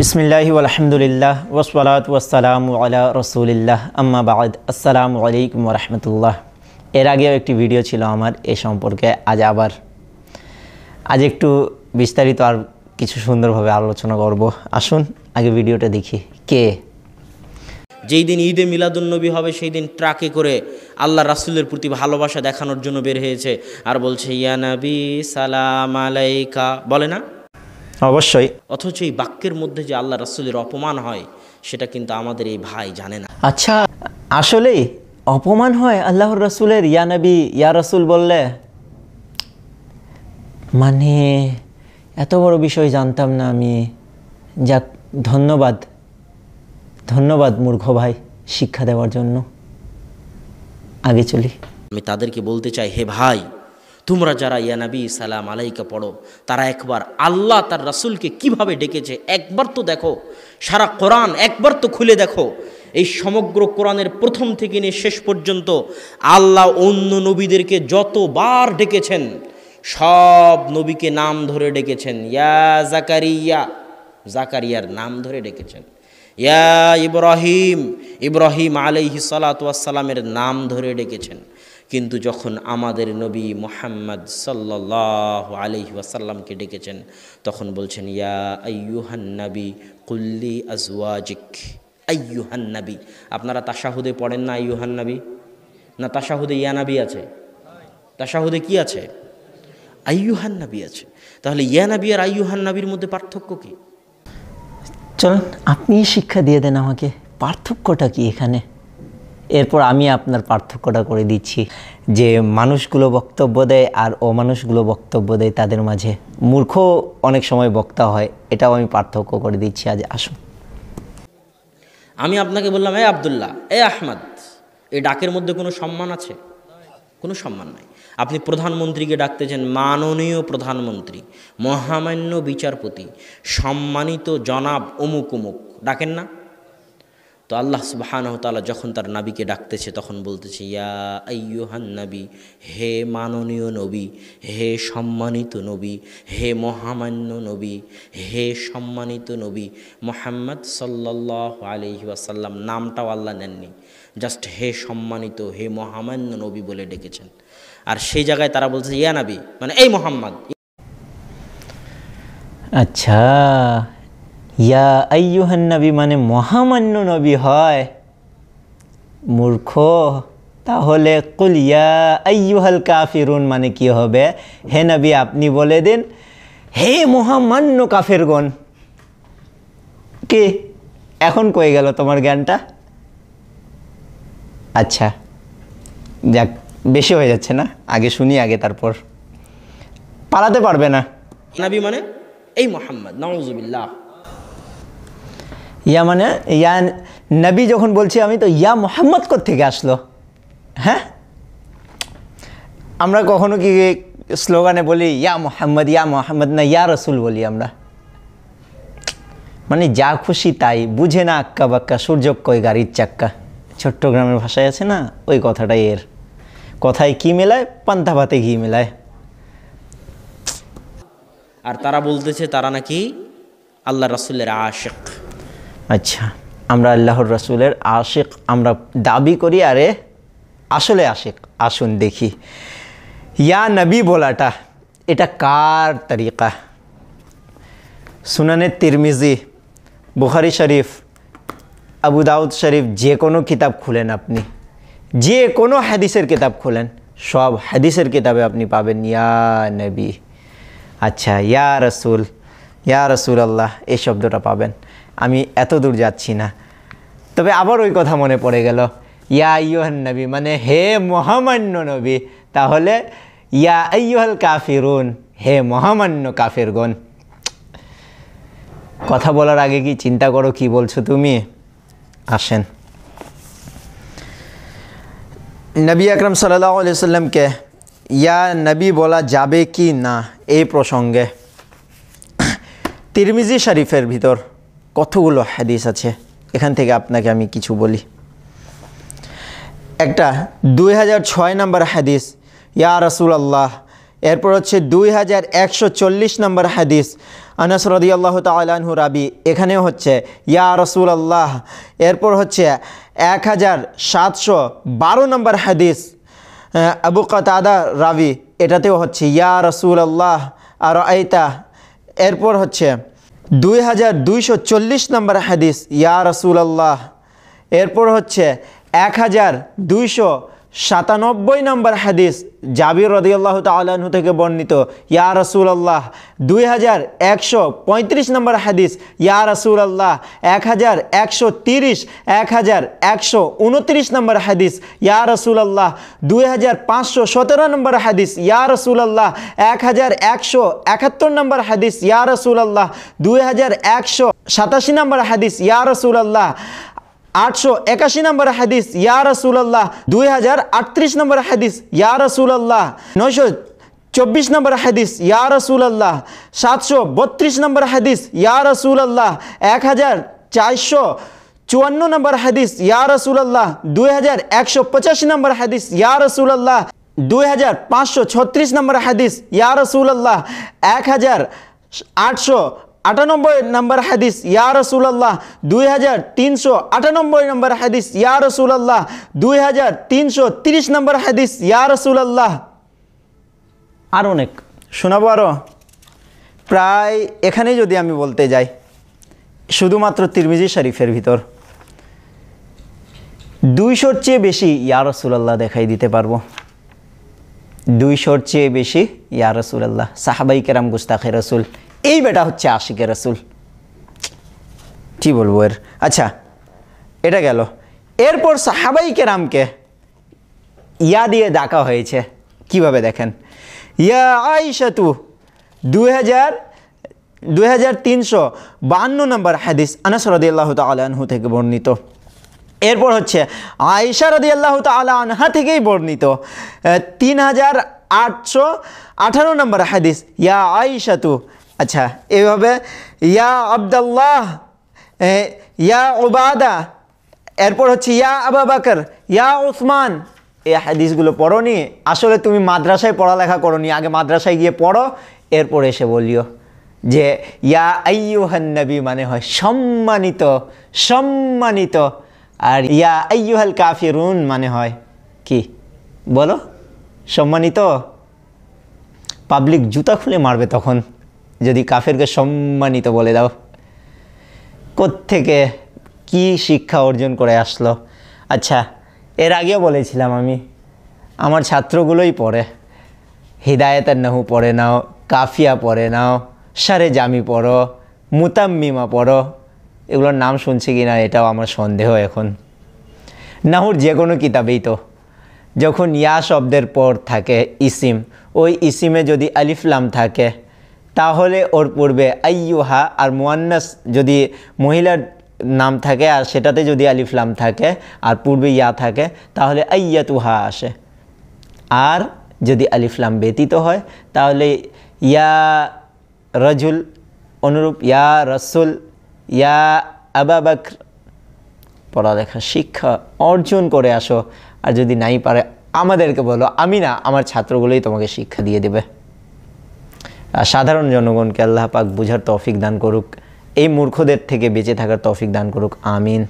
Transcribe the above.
বিসমিল্লাহি আলহামদুলিল্লাহ ওসলাত ওয়াসালাম আলা রসুলিল্লাহ আম্মাবাদ আসসালামু আলাইকুম রহমতুল্লাহ এর আগেও একটি ভিডিও ছিল আমার এ সম্পর্কে আজ আবার আজ একটু বিস্তারিত আর কিছু সুন্দরভাবে আলোচনা করব আসুন আগে ভিডিওটা দেখি কে যেই দিন ঈদে মিলাদুলনবী হবে সেই দিন ট্রাকে করে আল্লাহ রাসুলের প্রতি ভালোবাসা দেখানোর জন্য বের হয়েছে আর বলছে ইয়ানাবি সালাম আলাইকা বলে না অবশ্যই অথচ এই বাক্যের মধ্যে যে আল্লাহ রাসুলের অপমান হয় সেটা কিন্তু আমাদের এই ভাই জানে না আচ্ছা আসলে অপমান হয় আল্লাহর রাসুলের ইয়া নবী ইয়া রাসুল বললে মানে এত বড় বিষয় জানতাম না আমি যাক ধন্যবাদ ধন্যবাদ মূর্খ ভাই শিক্ষা দেওয়ার জন্য আগে চলি আমি তাদেরকে বলতে চাই হে ভাই তোমরা যারা ইয়া নবী সালাম আলাইকে পড়ো তারা একবার আল্লাহ তার রাসুলকে কিভাবে ডেকেছে একবার তো দেখো সারা কোরআন একবার তো খুলে দেখো এই সমগ্র কোরআনের প্রথম থেকে নিয়ে শেষ পর্যন্ত আল্লাহ অন্য নবীদেরকে যতবার ডেকেছেন সব নবীকে নাম ধরে ডেকেছেন ইয়া জাকারিয়া জাকারিয়ার নাম ধরে ডেকেছেন ইয়া ইব্রাহিম ইব্রাহিম আলাইহি সালাতামের নাম ধরে ডেকেছেন কিন্তু যখন আমাদের নবী মোহাম্মদ সাল্লাহ আলহি ওয়াসাল্লামকে ডেকেছেন তখন বলছেন ইয়া আইয়ুহান নবী কুল্লি আজওয়াজিক আইয়ুহান নবী আপনারা তাশাহুদে পড়েন না আইয়ুহান নবী না তাশাহুদে ইয়া নাবি আছে তাশাহুদে কি আছে আইয়ুহান আছে তাহলে ইয়া নাবি আর আইয়ুহান মধ্যে পার্থক্য কী চলুন আপনি শিক্ষা দিয়ে দেন আমাকে পার্থক্যটা কি এখানে এরপর আমি আপনার পার্থক্যটা করে দিচ্ছি যে মানুষগুলো বক্তব্য দেয় আর অমানুষগুলো বক্তব্য দেয় তাদের মাঝে মূর্খ অনেক সময় বক্তা হয় এটাও আমি পার্থক্য করে দিচ্ছি আজ আসুন আমি আপনাকে বললাম এ আবদুল্লাহ এ আহমদ এই ডাকের মধ্যে কোনো সম্মান আছে কোনো সম্মান নাই আপনি প্রধানমন্ত্রীকে ডাকতেছেন মাননীয় প্রধানমন্ত্রী মহামান্য বিচারপতি সম্মানিত জনাব অমুক অমুক ডাকেন না তো আল্লাহ সুবাহানহ তালা যখন তার নাবিকে ডাকতেছে তখন বলতেছে ইয়া আইয়ুহান নাবি হে মাননীয় নবী হে সম্মানিত নবী হে মহামান্য নবী হে সম্মানিত নবী মোহাম্মদ সাল্লাহ আলহি ওয়াসাল্লাম নামটাও আল্লাহ নেননি জাস্ট হে সম্মানিত হে মহামান্য নবী বলে ডেকেছেন আর সেই জায়গায় তারা বলছে ইয়া নাবি মানে এই মোহাম্মদ আচ্ছা ইয়া আইয়ুহান নবী মানে মহামান্য নবী হয় মূর্খ তাহলে কুল ইয়া আইয়ুহাল কাফিরুন মানে কি হবে হে নবী আপনি বলে দিন হে মহামান্য কাফেরগণ কে এখন কয়ে গেল তোমার জ্ঞানটা আচ্ছা যাক বেশি হয়ে যাচ্ছে না আগে শুনি আগে তারপর পালাতে পারবে না নবী মানে এই মোহাম্মদ নওয়াজুবিল্লাহ ইয়া মানে ইয়া নবী যখন বলছি আমি তো ইয়া মোহাম্মদ থেকে আসলো হ্যাঁ আমরা কখনো কি স্লোগানে বলি ইয়া মোহাম্মদ ইয়া মোহাম্মদ না ইয়া রসুল বলি আমরা মানে যা খুশি তাই বুঝে না আক্কা বাক্কা সূর্য কই গাড়ির চাক্কা চট্টগ্রামের ভাষায় আছে না ওই কথাটাই এর কথায় কি মেলায় পান্তা ভাতে কি মেলায় আর তারা বলতেছে তারা নাকি আল্লাহ রসুলের আশেখ আচ্ছা আমরা আল্লাহর রসুলের আশিক আমরা দাবি করি আরে আসলে আশিক আসুন দেখি ইয়া নবী বলাটা এটা কার তরিকা সুনানে তিরমিজি বুখারি শরীফ আবু দাউদ শরীফ যে কোনো কিতাব খুলেন আপনি যে কোনো হাদিসের কিতাব খুলেন সব হাদিসের কিতাবে আপনি পাবেন ইয়া নবী আচ্ছা ইয়া রসুল ইয়া রসুল আল্লাহ এই শব্দটা পাবেন আমি এত দূর যাচ্ছি না তবে আবার ওই কথা মনে পড়ে গেল ইয়া ইয়ুহান নবী মানে হে মহামান্য নবী তাহলে ইয়া আইয়ুহাল কাফিরুন হে মহামান্য কাফেরগণ কথা বলার আগে কি চিন্তা করো কি বলছো তুমি আসেন নবী আকরম সাল্লামকে ইয়া নবী বলা যাবে কি না এই প্রসঙ্গে তিরমিজি শরীফের ভিতর কতগুলো হাদিস আছে এখান থেকে আপনাকে আমি কিছু বলি একটা দুই হাজার ছয় নম্বর হাদিস ইয়া রসুল আল্লাহ এরপর হচ্ছে দুই হাজার একশো চল্লিশ নম্বর হাদিস আনাস আল্লাহ তালাহু রাবি এখানেও হচ্ছে ইয়া রসুল আল্লাহ এরপর হচ্ছে এক হাজার সাতশো বারো নম্বর হাদিস আবু কতাদা রাবি এটাতেও হচ্ছে ইয়া রসুল আল্লাহ আর আইতা এরপর হচ্ছে দুই হাজার দুইশো চল্লিশ নম্বর হাদিস ইয়া রসুল্লাহ আল্লাহ এরপর হচ্ছে এক হাজার দুইশো সাতানব্বই নম্বর হাদিস জাবির রদিয়াল্লাহ তালাহু থেকে বর্ণিত ইয়া রসুলাল্লাহ দুই হাজার একশো পঁয়ত্রিশ নম্বর হাদিস ইয়া রসুলাল্লাহ এক হাজার একশো তিরিশ এক হাজার একশো উনত্রিশ নম্বর হাদিস ইয়া রসুলাল্লাহ দুই হাজার পাঁচশো সতেরো নম্বর হাদিস ইয়া রসুলাল্লাহ এক হাজার একশো একাত্তর নম্বর হাদিস ইয়া রসুলাল্লাহ দুই হাজার একশো সাতাশি নম্বর হাদিস ইয়া রসুলাল্লাহ আটশো একাশি নম্বর হাদিস ইয়া রসুল্লাহ দুই হাজার আটত্রিশ নম্বর হাদিস ইয়া রসুল্লাহ নয়শো চব্বিশ নম্বর হাদিস ইয়া রসুল্লাহ সাতশো বত্রিশ নম্বর হাদিস ইয়া রসুল্লাহ এক হাজার চারশো চুয়ান্ন নম্বর হাদিস ইয়া রসুল্লাহ দুই হাজার একশো পঁচাশি নম্বর হাদিস ইয়া রসুল্লাহ দুই হাজার পাঁচশো ছত্রিশ নম্বর হাদিস ইয়া রসুল্লাহ এক হাজার আটশো আটানব্বই নম্বর হাদিস ইয়া আল্লাহ দুই হাজার তিনশো আটানব্বই নম্বর হাদিস ইয়া আল্লাহ দুই হাজার তিনশো তিরিশ নম্বর হাদিস ইয়া আল্লাহ আর অনেক শোনাবো আরও প্রায় এখানেই যদি আমি বলতে যাই শুধুমাত্র তিরমিজি শরীফের ভিতর দুইশোর চেয়ে বেশি ইয়া আল্লাহ দেখাই দিতে পারবো দুইশোর চেয়ে বেশি ইয়া আল্লাহ সাহাবাই কেরাম গুস্তাখে রসুল এই বেটা হচ্ছে আশিকের রসুল কি বলবো এর আচ্ছা এটা গেল এরপর সাহাবাইকে রামকে ইয়া দিয়ে ডাকা হয়েছে কিভাবে দেখেন ইয়া সাতু দু হাজার দু হাজার তিনশো বান্ন নম্বর হাদিস আনাস রদিয়াল্লাহ তালাহু থেকে বর্ণিত এরপর হচ্ছে আয়েশা রদিয়াল্লাহ তালা আনহা থেকেই বর্ণিত তিন হাজার আটশো আঠারো নম্বর হাদিস ইয়া তু আচ্ছা এইভাবে ইয়া আবদাল্লাহ ইয়া ওবাদা এরপর হচ্ছে ইয়া আবা বাকর ইয়া ওসমান এই হাদিসগুলো পড়নি আসলে তুমি মাদ্রাসায় পড়ালেখা নি আগে মাদ্রাসায় গিয়ে পড়ো এরপর এসে বলিও যে ইয়া আইয়ুহান্নবী মানে হয় সম্মানিত সম্মানিত আর ইয়া হাল কাফিরুন মানে হয় কি বলো সম্মানিত পাবলিক জুতা খুলে মারবে তখন যদি কাফেরকে সম্মানিত বলে দাও কোথেকে কি শিক্ষা অর্জন করে আসলো আচ্ছা এর আগেও বলেছিলাম আমি আমার ছাত্রগুলোই পড়ে হিদায়তার নাহু পড়ে নাও কাফিয়া পড়ে নাও সারে জামি পড়ো মুতাম্মিমা পড়ো এগুলোর নাম শুনছে কি না এটাও আমার সন্দেহ এখন নাহুর যে কোনো কিতাবেই তো যখন ইয়া শব্দের পর থাকে ইসিম ওই ইসিমে যদি আলিফলাম থাকে তাহলে ওর পূর্বে আইয়ুহা আর মোয়ান্নাস যদি মহিলার নাম থাকে আর সেটাতে যদি আলিফলাম থাকে আর পূর্বে ইয়া থাকে তাহলে আইয়াতুহা আসে আর যদি আলিফলাম ব্যতীত হয় তাহলে ইয়া রজুল অনুরূপ ইয়া রসুল ইয়া আবা পড়া পড়ালেখা শিক্ষা অর্জন করে আসো আর যদি নাই পারে আমাদেরকে বলো আমি না আমার ছাত্রগুলোই তোমাকে শিক্ষা দিয়ে দেবে সাধারণ জনগণকে আল্লাহ পাক বুঝার তৌফিক দান করুক এই মূর্খদের থেকে বেঁচে থাকার তৌফিক দান করুক আমিন